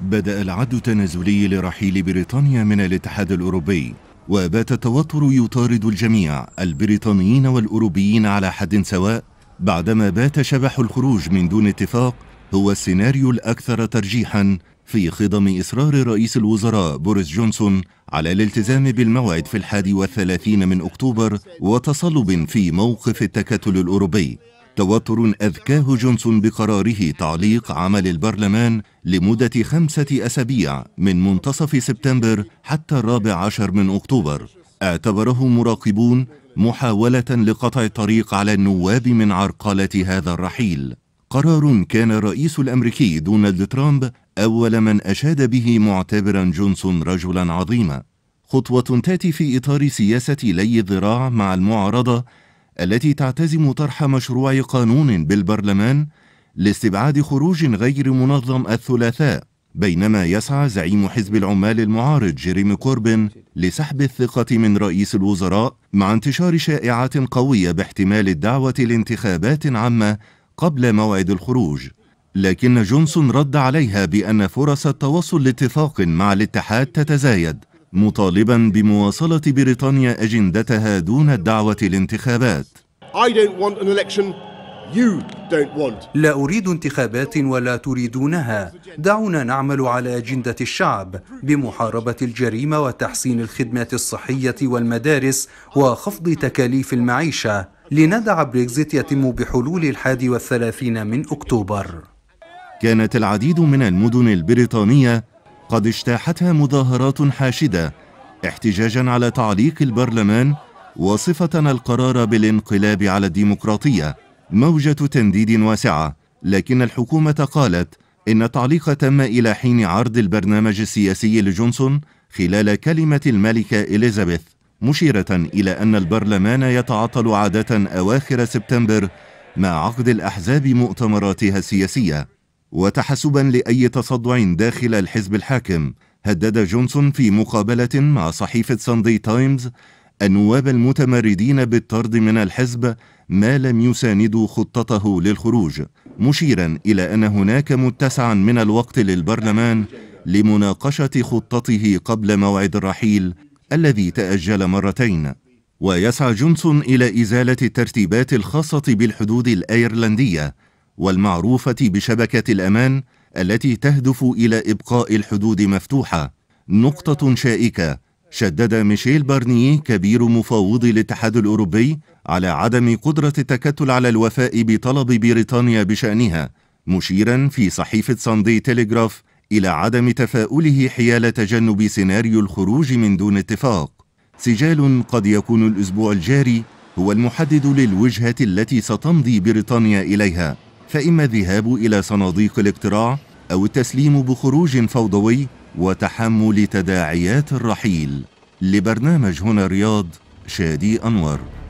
بدأ العد التنازلي لرحيل بريطانيا من الاتحاد الأوروبي وبات التوتر يطارد الجميع البريطانيين والأوروبيين على حد سواء بعدما بات شبح الخروج من دون اتفاق هو السيناريو الأكثر ترجيحا في خضم إصرار رئيس الوزراء بوريس جونسون على الالتزام بالموعد في الحادي والثلاثين من أكتوبر وتصلب في موقف التكتل الأوروبي توتر أذكاه جونسون بقراره تعليق عمل البرلمان لمدة خمسة أسابيع من منتصف سبتمبر حتى الرابع عشر من أكتوبر اعتبره مراقبون محاولة لقطع الطريق على النواب من عرقلة هذا الرحيل قرار كان الرئيس الأمريكي دونالد ترامب أول من أشاد به معتبرا جونسون رجلا عظيما خطوة تأتي في إطار سياسة لي الذراع مع المعارضة التي تعتزم طرح مشروع قانون بالبرلمان لاستبعاد خروج غير منظم الثلاثاء بينما يسعى زعيم حزب العمال المعارض جيريمي كوربن لسحب الثقة من رئيس الوزراء مع انتشار شائعات قوية باحتمال الدعوة لانتخابات عامة قبل موعد الخروج لكن جونسون رد عليها بأن فرص التوصل لاتفاق مع الاتحاد تتزايد مطالبا بمواصلة بريطانيا أجندتها دون الدعوة want. لا أريد انتخابات ولا تريدونها دعونا نعمل على أجندة الشعب بمحاربة الجريمة وتحسين الخدمات الصحية والمدارس وخفض تكاليف المعيشة لندع بريكزيت يتم بحلول الحادي والثلاثين من أكتوبر كانت العديد من المدن البريطانية قد اجتاحتها مظاهرات حاشدة احتجاجا على تعليق البرلمان وصفة القرار بالانقلاب على الديمقراطية موجة تنديد واسعة لكن الحكومة قالت إن التعليق تم إلى حين عرض البرنامج السياسي لجونسون خلال كلمة الملكة إليزابيث مشيرة إلى أن البرلمان يتعطل عادة أواخر سبتمبر مع عقد الأحزاب مؤتمراتها السياسية وتحسبا لأي تصدع داخل الحزب الحاكم هدد جونسون في مقابلة مع صحيفة ساندي تايمز النواب المتمردين بالطرد من الحزب ما لم يساندوا خطته للخروج مشيرا إلى أن هناك متسعا من الوقت للبرلمان لمناقشة خطته قبل موعد الرحيل الذي تأجل مرتين ويسعى جونسون إلى إزالة الترتيبات الخاصة بالحدود الأيرلندية والمعروفه بشبكه الامان التي تهدف الى ابقاء الحدود مفتوحه نقطه شائكه شدد ميشيل بارنيي كبير مفاوض الاتحاد الاوروبي على عدم قدره التكتل على الوفاء بطلب بريطانيا بشانها مشيرا في صحيفه ساندي تيليغراف الى عدم تفاؤله حيال تجنب سيناريو الخروج من دون اتفاق سجال قد يكون الاسبوع الجاري هو المحدد للوجهه التي ستمضي بريطانيا اليها فإما الذهاب إلى صناديق الاقتراع أو التسليم بخروج فوضوي وتحمل تداعيات الرحيل لبرنامج هنا الرياض شادي أنور